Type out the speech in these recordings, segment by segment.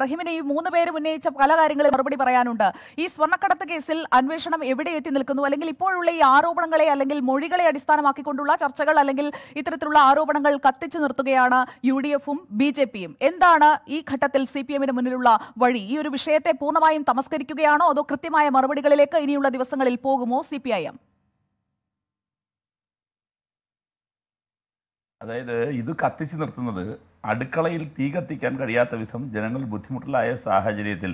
റഹിമിന് ഈ മൂന്ന് പേര് ഉന്നയിച്ച പല കാര്യങ്ങളും മറുപടി പറയാനുണ്ട് ഈ സ്വർണ്ണക്കടത്ത് കേസിൽ അന്വേഷണം എവിടെ എത്തി നിൽക്കുന്നു അല്ലെങ്കിൽ ഇപ്പോഴുള്ള ഈ ആരോപണങ്ങളെ അല്ലെങ്കിൽ മൊഴികളെ അടിസ്ഥാനമാക്കിക്കൊണ്ടുള്ള ചർച്ചകൾ അല്ലെങ്കിൽ ഇത്തരത്തിലുള്ള ആരോപണങ്ങൾ കത്തിച്ചു നിർത്തുകയാണ് യു ഡി എഫും ബി ജെ പിയും എന്താണ് ഈ ഘട്ടത്തിൽ സി പി എമ്മിന് മുന്നിലുള്ള വഴി ഈ ഒരു വിഷയത്തെ പൂർണ്ണമായും തമസ്കരിക്കുകയാണോ അതോ കൃത്യമായ മറുപടികളിലേക്ക് ഇനിയുള്ള ദിവസങ്ങളിൽ പോകുമോ സി പി ഐ എം അതായത് ഇത് കത്തിച്ചു നിർത്തുന്നത് അടുക്കളയിൽ തീ കത്തിക്കാൻ കഴിയാത്ത വിധം ജനങ്ങൾ ബുദ്ധിമുട്ടിലായ സാഹചര്യത്തിൽ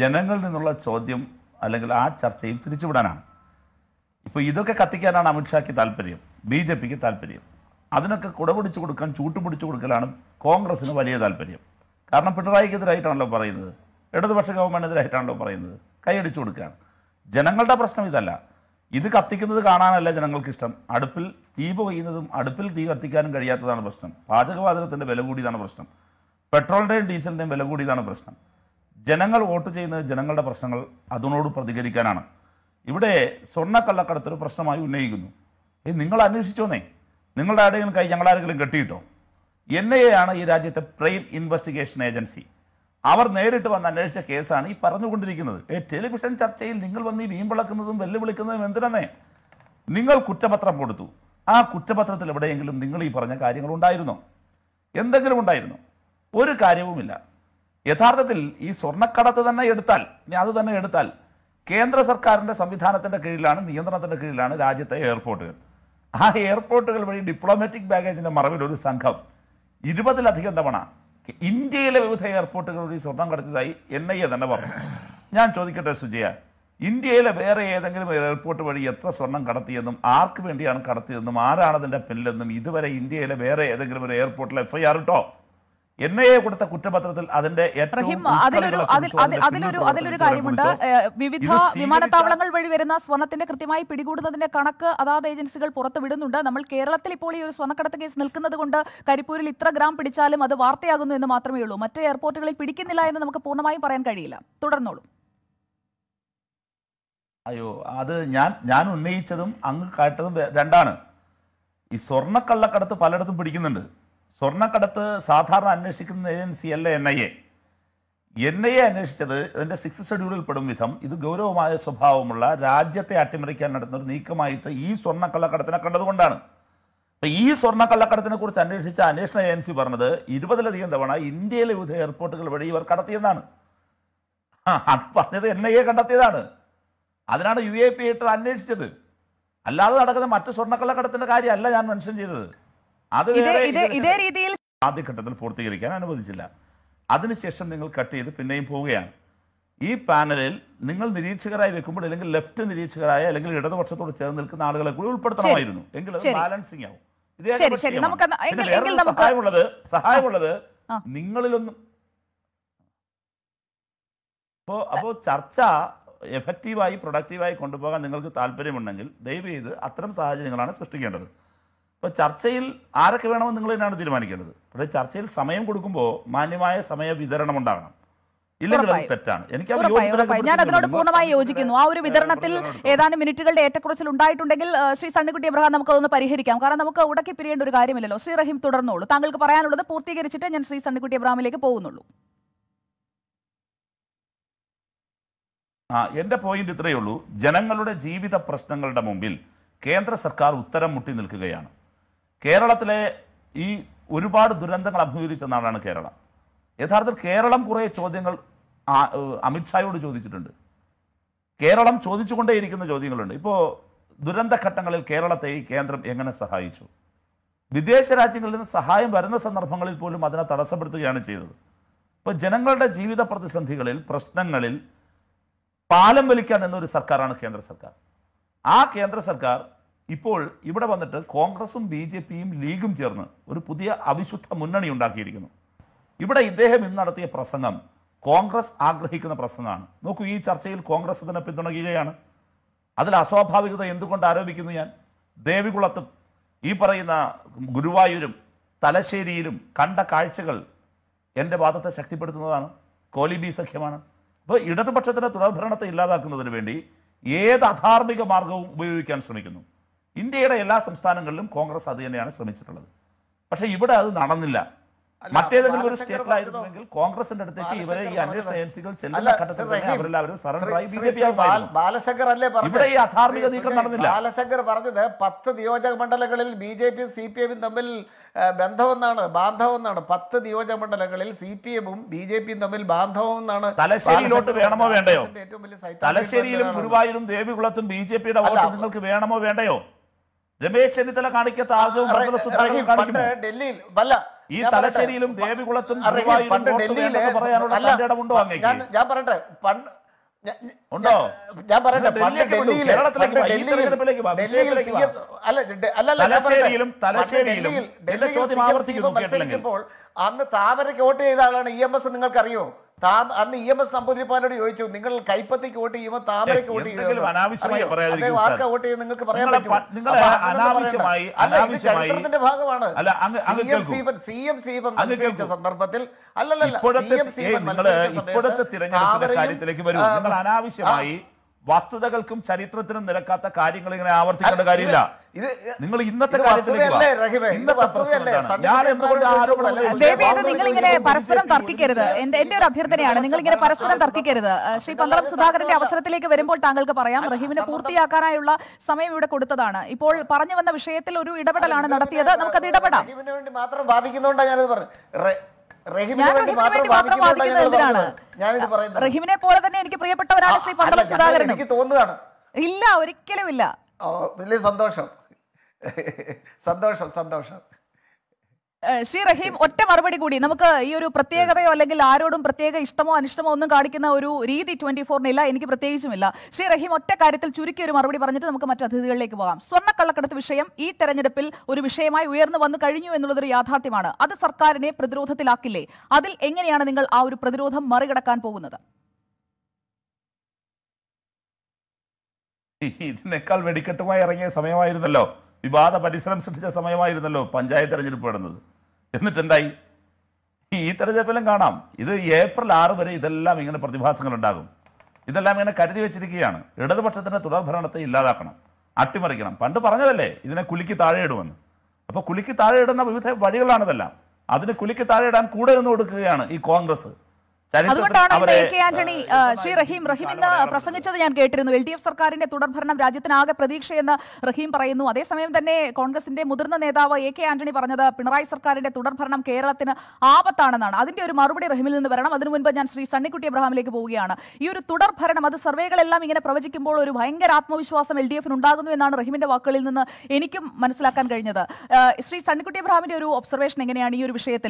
ജനങ്ങളിൽ നിന്നുള്ള ചോദ്യം അല്ലെങ്കിൽ ആ ചർച്ചയും തിരിച്ചുവിടാനാണ് ഇപ്പോൾ ഇതൊക്കെ കത്തിക്കാനാണ് അമിത്ഷാക്ക് താല്പര്യം ബി ജെ പിക്ക് താല്പര്യം അതിനൊക്കെ കുടപിടിച്ച് കൊടുക്കാൻ ചൂട്ടുപിടിച്ചു കൊടുക്കലാണ് കോൺഗ്രസ്സിന് വലിയ താല്പര്യം കാരണം പിണറായിക്കെതിരായിട്ടാണല്ലോ പറയുന്നത് ഇടതുപക്ഷ ഗവൺമെൻറ്റിനെതിരായിട്ടാണല്ലോ പറയുന്നത് കൈയടിച്ചു കൊടുക്കുകയാണ് ജനങ്ങളുടെ പ്രശ്നം ഇതല്ല ഇത് കത്തിക്കുന്നത് കാണാനല്ല ജനങ്ങൾക്ക് ഇഷ്ടം അടുപ്പിൽ തീ പൊയ്യുന്നതും അടുപ്പിൽ തീ കത്തിക്കാനും കഴിയാത്തതാണ് പ്രശ്നം പാചകവാതകത്തിൻ്റെ വില കൂടിയതാണ് പ്രശ്നം പെട്രോളിൻ്റെയും ഡീസലിൻ്റെയും വില കൂടിയതാണ് പ്രശ്നം ജനങ്ങൾ വോട്ട് ചെയ്യുന്നത് ജനങ്ങളുടെ പ്രശ്നങ്ങൾ അതിനോട് പ്രതികരിക്കാനാണ് ഇവിടെ സ്വർണ്ണക്കള്ളക്കടത്തൊരു പ്രശ്നമായി ഉന്നയിക്കുന്നു ഏ നിങ്ങൾ അന്വേഷിച്ചോന്നേ നിങ്ങളുടെ ആരെങ്കിലും കൈ ഞങ്ങളാരെങ്കിലും കെട്ടിയിട്ടോ എൻ ഐ എ ആണ് ഈ രാജ്യത്തെ പ്രൈം ഇൻവെസ്റ്റിഗേഷൻ ഏജൻസി അവർ നേരിട്ട് വന്ന് അന്വേഷിച്ച കേസാണ് ഈ പറഞ്ഞുകൊണ്ടിരിക്കുന്നത് ടെലിവിഷൻ ചർച്ചയിൽ നിങ്ങൾ വന്ന് ഈ വീമ്പിളക്കുന്നതും വെല്ലുവിളിക്കുന്നതും എന്തിനെന്നേ നിങ്ങൾ കുറ്റപത്രം കൊടുത്തു ആ കുറ്റപത്രത്തിൽ എവിടെയെങ്കിലും നിങ്ങൾ ഈ പറഞ്ഞ കാര്യങ്ങൾ ഉണ്ടായിരുന്നോ എന്തെങ്കിലും ഉണ്ടായിരുന്നോ ഒരു കാര്യവുമില്ല യഥാർത്ഥത്തിൽ ഈ സ്വർണ്ണക്കടത്ത് തന്നെ എടുത്താൽ ഇനി അത് തന്നെ എടുത്താൽ കേന്ദ്ര സർക്കാരിൻ്റെ സംവിധാനത്തിൻ്റെ കീഴിലാണ് നിയന്ത്രണത്തിൻ്റെ കീഴിലാണ് രാജ്യത്തെ എയർപോർട്ടുകൾ ആ എയർപോർട്ടുകൾ വഴി ഡിപ്ലോമാറ്റിക് ബാഗേജിൻ്റെ മറവിൽ ഒരു സംഘം ഇരുപതിലധികം തവണ ഇന്ത്യയിലെ വിവിധ എയർപോർട്ടുകളിൽ സ്വർണം കടത്തിയതായി എൻ ഐ എ തന്നെ പറഞ്ഞു ഞാൻ ചോദിക്കട്ടെ സുജയ ഇന്ത്യയിലെ വേറെ ഏതെങ്കിലും എയർപോർട്ട് വഴി എത്ര സ്വർണം കടത്തിയെന്നും ആർക്ക് വേണ്ടിയാണ് കടത്തിയതെന്നും ആരാണ് അതിൻ്റെ പിന്നിലെന്നും ഇതുവരെ ഇന്ത്യയിലെ വേറെ ഏതെങ്കിലും ഒരു എയർപോർട്ടിൽ എഫ് ഐ ആർ ഇട്ടോ എൻ ഐ എ കൊടുത്ത കുറ്റപത്രത്തിൽ അതിന്റെ അതിലൊരു അതിലൊരു കാര്യമുണ്ട് വിവിധ വിമാനത്താവളങ്ങൾ വഴി വരുന്ന സ്വർണത്തിന്റെ കൃത്യമായി പിടികൂടുന്നതിന്റെ കണക്ക് അതാത് ഏജൻസികൾ പുറത്തുവിടുന്നുണ്ട് നമ്മൾ കേരളത്തിൽ ഇപ്പോൾ ഈ ഒരു സ്വർണ്ണക്കടത്ത് കേസ് നിൽക്കുന്നത് കൊണ്ട് കരിപ്പൂരിൽ ഇത്ര ഗ്രാം പിടിച്ചാലും അത് വാർത്തയാകുന്നു എന്ന് മാത്രമേ ഉള്ളൂ മറ്റ് എയർപോർട്ടുകളിൽ പിടിക്കുന്നില്ല എന്ന് നമുക്ക് പൂർണ്ണമായും പറയാൻ കഴിയില്ല തുടർന്നോളൂ അയ്യോ അത് ഞാൻ ഞാൻ ഉന്നയിച്ചതും അങ്ങ് കാട്ടതും രണ്ടാണ് ഈ സ്വർണ്ണക്കള്ളക്കടത്ത് പലയിടത്തും പിടിക്കുന്നുണ്ട് സ്വർണ്ണക്കടത്ത് സാധാരണ അന്വേഷിക്കുന്ന അല്ല N I A N I A അന്വേഷിച്ചത് അതിൻ്റെ സിക്സ് ഷെഡ്യൂളിൽ പെടും വിധം ഇത് ഗൗരവമായ സ്വഭാവമുള്ള രാജ്യത്തെ അട്ടിമറിക്കാൻ നടത്തുന്ന ഒരു നീക്കമായിട്ട് ഈ സ്വർണ്ണക്കള്ളക്കടത്തിനെ കണ്ടതുകൊണ്ടാണ് അപ്പം ഈ സ്വർണ്ണക്കള്ളക്കടത്തിനെ കുറിച്ച് അന്വേഷിച്ച അന്വേഷണ ഏജൻസി പറഞ്ഞത് ഇരുപതിലധികം തവണ ഇന്ത്യയിലെ വിവിധ എയർപോർട്ടുകൾ വഴി ഇവർ കടത്തിയെന്നാണ് അത് പറഞ്ഞത് എൻ ഐ എ കണ്ടെത്തിയതാണ് അതിനാണ് യു എ പി ഇട്ട് അന്വേഷിച്ചത് അല്ലാതെ നടക്കുന്ന മറ്റ് സ്വർണ്ണക്കള്ളക്കടത്തിൻ്റെ കാര്യമല്ല ഞാൻ മെൻഷൻ ചെയ്തത് അത് ഇതേ രീതിയിൽ ആദ്യഘട്ടത്തിൽ പൂർത്തീകരിക്കാൻ അനുവദിച്ചില്ല അതിനുശേഷം നിങ്ങൾ കട്ട് ചെയ്ത് പിന്നെയും പോവുകയാണ് ഈ പാനലിൽ നിങ്ങൾ നിരീക്ഷകരായി വെക്കുമ്പോൾ അല്ലെങ്കിൽ ലെഫ്റ്റ് നിരീക്ഷകരായ അല്ലെങ്കിൽ ഇടതുപക്ഷത്തോട് ചേർന്ന് നിൽക്കുന്ന ആളുകളെ കൂടി ഉൾപ്പെടുത്തണമായിരുന്നു എങ്കിൽ അത് ബാലൻസിങ് ആവും സഹായമുള്ളത് സഹായമുള്ളത് നിങ്ങളിലൊന്നും അപ്പോ അപ്പോ ചർച്ച എഫക്റ്റീവായി പ്രൊഡക്റ്റീവായി കൊണ്ടുപോകാൻ നിങ്ങൾക്ക് താല്പര്യമുണ്ടെങ്കിൽ ദയവ് ചെയ്ത് അത്തരം സാഹചര്യങ്ങളാണ് സൃഷ്ടിക്കേണ്ടത് ഇപ്പോൾ ചർച്ചയിൽ ആരൊക്കെ വേണമെന്ന് നിങ്ങൾ തന്നെയാണ് തീരുമാനിക്കേണ്ടത് പക്ഷേ ചർച്ചയിൽ സമയം കൊടുക്കുമ്പോൾ മാന്യമായ സമയ വിതരണം ഉണ്ടാകണം ഞാൻ അതിനോട് പൂർണ്ണമായി യോജിക്കുന്നു ആ ഒരു വിതരണത്തിൽ ഏതാനും മിനിറ്റുകളുടെ ഏറ്റക്കുറച്ചിൽ ഉണ്ടായിട്ടുണ്ടെങ്കിൽ ശ്രീ സണ്ണിക്കുട്ടി അബ്രഹാം നമുക്ക് അതൊന്ന് പരിഹരിക്കാം കാരണം നമുക്ക് ഉടക്കി പിരിയേണ്ട ഒരു കാര്യമില്ലല്ലോ ശ്രീ റഹീം തുടർന്നോളൂ താങ്കൾക്ക് പറയാനുള്ളത് പൂർത്തീകരിച്ചിട്ട് ഞാൻ ശ്രീ സണ്ണിക്കുട്ടി അബ്രഹാമിലേക്ക് പോകുന്നുള്ളൂ ആ എൻ്റെ പോയിന്റ് ഇത്രയേ ഉള്ളൂ ജനങ്ങളുടെ ജീവിത പ്രശ്നങ്ങളുടെ മുമ്പിൽ കേന്ദ്ര സർക്കാർ ഉത്തരം മുട്ടി നിൽക്കുകയാണ് കേരളത്തിലെ ഈ ഒരുപാട് ദുരന്തങ്ങൾ അഭിമുഖീകരിച്ച നാടാണ് കേരളം യഥാർത്ഥത്തിൽ കേരളം കുറേ ചോദ്യങ്ങൾ അമിത്ഷായോട് ചോദിച്ചിട്ടുണ്ട് കേരളം ചോദിച്ചുകൊണ്ടേയിരിക്കുന്ന ചോദ്യങ്ങളുണ്ട് ഇപ്പോൾ ദുരന്തഘട്ടങ്ങളിൽ കേരളത്തെ ഈ കേന്ദ്രം എങ്ങനെ സഹായിച്ചു വിദേശ രാജ്യങ്ങളിൽ നിന്ന് സഹായം വരുന്ന സന്ദർഭങ്ങളിൽ പോലും അതിനെ തടസ്സപ്പെടുത്തുകയാണ് ചെയ്തത് ഇപ്പോൾ ജനങ്ങളുടെ ജീവിത പ്രതിസന്ധികളിൽ പ്രശ്നങ്ങളിൽ പാലം വലിക്കാൻ എന്നൊരു സർക്കാരാണ് കേന്ദ്ര സർക്കാർ ആ കേന്ദ്ര സർക്കാർ ഇപ്പോൾ ഇവിടെ വന്നിട്ട് കോൺഗ്രസും ബി ജെ പിയും ലീഗും ചേർന്ന് ഒരു പുതിയ അവിശുദ്ധ മുന്നണി ഉണ്ടാക്കിയിരിക്കുന്നു ഇവിടെ ഇദ്ദേഹം ഇന്ന് നടത്തിയ പ്രസംഗം കോൺഗ്രസ് ആഗ്രഹിക്കുന്ന പ്രസംഗമാണ് നോക്കൂ ഈ ചർച്ചയിൽ കോൺഗ്രസ് തന്നെ പിന്തുണയ്ക്കുകയാണ് അതിൽ അസ്വാഭാവികത എന്തുകൊണ്ട് ആരോപിക്കുന്നു ഞാൻ ദേവികുളത്തും ഈ പറയുന്ന ഗുരുവായൂരും തലശ്ശേരിയിലും കണ്ട കാഴ്ചകൾ എൻ്റെ വാദത്തെ ശക്തിപ്പെടുത്തുന്നതാണ് കോലിബി സഖ്യമാണ് അപ്പോൾ ഇടതുപക്ഷത്തിൻ്റെ തുടർഭരണത്തെ ഇല്ലാതാക്കുന്നതിന് വേണ്ടി ഏത് അധാർമിക മാർഗവും ഉപയോഗിക്കാൻ ശ്രമിക്കുന്നു ഇന്ത്യയുടെ എല്ലാ സംസ്ഥാനങ്ങളിലും കോൺഗ്രസ് അത് തന്നെയാണ് ശ്രമിച്ചിട്ടുള്ളത് പക്ഷെ ഇവിടെ അത് നടന്നില്ല മറ്റേതെങ്കിലും ഒരു സ്റ്റേറ്റിലായിരുന്നുവെങ്കിൽ കോൺഗ്രസിന്റെ അടുത്തേക്ക് ഇവരെ ഈ അന്വേഷണ ഏജൻസികൾ ചെല്ലുന്ന ഘട്ടത്തിൽ തന്നെ അവരെല്ലാവരും സറണ്ടറായി ബി ജെ പി ബാലശങ്കർ ഇവിടെ ഈ അധാർമിക നീക്കം നടന്നില്ല ബാലശങ്കർ പറഞ്ഞത് പത്ത് നിയോജക മണ്ഡലങ്ങളിൽ B J P C P എമ്മും തമ്മിൽ ബന്ധമെന്നാണ് ബാന്ധവെന്നാണ് പത്ത് നിയോജക മണ്ഡലങ്ങളിൽ സി പി എമ്മും ബി ജെ പിയും തമ്മിൽ ബാന്ധവെന്നാണ് തലശ്ശേരിയിലോട്ട് വേണമോ വേണ്ടയോ തലശ്ശേരിയിലും ഗുരുവായൂരും ദേവികുളത്തും ബി ജെ പിയുടെ വോട്ട് നിങ്ങൾക്ക് വേണമോ വേണ്ടയോ രമേശ് ചെന്നിത്തല കാണിക്കാത്ത ആർജവും ഡൽഹിയിൽ വല്ല ഈ തലശ്ശേരിയിലും ദേവികുളത്തും പറയാനുണ്ടോ ഞാൻ പറയട്ടെ പണ്ട് ഉണ്ടോ ഞാൻ പറയട്ടെ ചോദ്യം അന്ന് താമരയ്ക്ക് വോട്ട് ചെയ്ത ആളാണ് ഇ എം എസ് നിങ്ങൾക്കറിയോ താം അന്ന് ഇ എം എസ് നമ്പൂതിരിപ്പാനോട് ചോദിച്ചു നിങ്ങൾ കൈപ്പത്തിക്ക് വോട്ട് ചെയ്യുമ്പോൾ താമരയ്ക്ക് വോട്ട് ചെയ്യുന്നു ആർക്കാ വോട്ട് നിങ്ങൾക്ക് പറയാൻ ചരിത്രത്തിന്റെ ഭാഗമാണ് സന്ദർഭത്തിൽ ഇപ്പോഴത്തെ തിരഞ്ഞെടുപ്പിന്റെ വരും നിങ്ങൾ അനാവശ്യമായി വസ്തുതകൾക്കും ചരിത്രത്തിനും നിരക്കാത്ത കാര്യങ്ങൾ ഇങ്ങനെ ആവർത്തിക്കേണ്ട കാര്യമില്ല ഇത് നിങ്ങൾ ഇന്നത്തെ ഇങ്ങനെ പരസ്പരം തർക്കിക്കരുത് എന്റെ എന്റെ ഒരു അഭ്യർത്ഥനയാണ് നിങ്ങൾ ഇങ്ങനെ പരസ്പരം തർക്കിക്കരുത് ശ്രീ പന്തളം സുധാകരന്റെ അവസരത്തിലേക്ക് വരുമ്പോൾ താങ്കൾക്ക് പറയാം റഹീമിനെ പൂർത്തിയാക്കാനായുള്ള സമയം ഇവിടെ കൊടുത്തതാണ് ഇപ്പോൾ പറഞ്ഞു വന്ന വിഷയത്തിൽ ഒരു ഇടപെടലാണ് നടത്തിയത് അത് ഇടപെടാം മാത്രം ബാധിക്കുന്നതുകൊണ്ടാണ് റഹീമിനെ പോലെ തന്നെ എനിക്ക് പ്രിയപ്പെട്ടവരാണ് ശ്രീ പന്തളം സുധാകരൻ എനിക്ക് തോന്നുകയാണ് ഇല്ല ഒരിക്കലും ഇല്ല വലിയ സന്തോഷം സന്തോഷം സന്തോഷം ശ്രീ റഹീം ഒറ്റ മറുപടി കൂടി നമുക്ക് ഈ ഒരു പ്രത്യേകതയോ അല്ലെങ്കിൽ ആരോടും പ്രത്യേക ഇഷ്ടമോ അനിഷ്ടമോ ഒന്നും കാണിക്കുന്ന ഒരു രീതി ട്വന്റി ഫോറിനില്ല എനിക്ക് പ്രത്യേകിച്ചുമില്ല ശ്രീ റഹീം ഒറ്റ കാര്യത്തിൽ ചുരുക്കി ഒരു മറുപടി പറഞ്ഞിട്ട് നമുക്ക് മറ്റു അതിഥികളിലേക്ക് പോകാം സ്വർണ്ണക്കള്ളക്കടത്ത് വിഷയം ഈ തെരഞ്ഞെടുപ്പിൽ ഒരു വിഷയമായി ഉയർന്നു വന്നു കഴിഞ്ഞു എന്നുള്ളതൊരു യാഥാർത്ഥ്യമാണ് അത് സർക്കാരിനെ പ്രതിരോധത്തിലാക്കില്ലേ അതിൽ എങ്ങനെയാണ് നിങ്ങൾ ആ ഒരു പ്രതിരോധം മറികടക്കാൻ പോകുന്നത് ഇതിനേക്കാൾ വെടിക്കെട്ടുമായി ഇറങ്ങിയ സമയമായിരുന്നല്ലോ വിവാദ പരിസരം സൃഷ്ടിച്ച സമയമായിരുന്നല്ലോ പഞ്ചായത്ത് തെരഞ്ഞെടുപ്പ് നടന്നത് എന്നിട്ട് എന്തായി ഈ തെരഞ്ഞെടുപ്പിലും കാണാം ഇത് ഏപ്രിൽ ആറ് വരെ ഇതെല്ലാം ഇങ്ങനെ പ്രതിഭാസങ്ങൾ ഉണ്ടാകും ഇതെല്ലാം ഇങ്ങനെ കരുതി വെച്ചിരിക്കുകയാണ് ഇടതുപക്ഷത്തിൻ്റെ തുടർഭരണത്തെ ഇല്ലാതാക്കണം അട്ടിമറിക്കണം പണ്ട് പറഞ്ഞതല്ലേ ഇതിനെ കുലുക്കി താഴെ ഇടുമെന്ന് അപ്പോൾ കുലുക്കി താഴെ ഇടുന്ന വിവിധ വഴികളാണിതെല്ലാം അതിന് കുലുക്കി താഴെ ഇടാൻ കൂടെ നിന്ന് കൊടുക്കുകയാണ് ഈ കോൺഗ്രസ് അതുകൊണ്ടാണ് എ കെ ആന്റണി ശ്രീ റഹീം റഹീം ഇന്ന് പ്രസംഗിച്ചത് ഞാൻ കേട്ടിരുന്നു എൽ ഡി എഫ് സർക്കാരിന്റെ തുടർഭരണം രാജ്യത്തിനാകെ പ്രതീക്ഷയെന്ന് റഹീം പറയുന്നു അതേസമയം തന്നെ കോൺഗ്രസിന്റെ മുതിർന്ന നേതാവ് എ കെ ആന്റണി പറഞ്ഞത് പിണറായി സർക്കാരിന്റെ തുടർഭരണം കേരളത്തിന് ആപത്താണെന്നാണ് അതിന്റെ ഒരു മറുപടി റഹീമിൽ നിന്ന് വരണം അതിനു മുൻപ് ഞാൻ ശ്രീ സണ്ണിക്കുട്ടി അബ്രഹാമിലേക്ക് പോവുകയാണ് ഈ ഒരു തുടർഭരണം അത് സർവേകളെല്ലാം ഇങ്ങനെ പ്രവചിക്കുമ്പോൾ ഒരു ഭയങ്കര ആത്മവിശ്വാസം എൽ ഡി എഫിന് ഉണ്ടാകുന്നു എന്നാണ് റഹീമിന്റെ വാക്കുകളിൽ നിന്ന് എനിക്കും മനസ്സിലാക്കാൻ കഴിഞ്ഞത് ശ്രീ സണ്ണിക്കുട്ടി അബ്രഹാമിന്റെ ഒരു ഒബ്സർവേഷൻ എങ്ങനെയാണ് ഈ ഒരു വിഷയത്തിൽ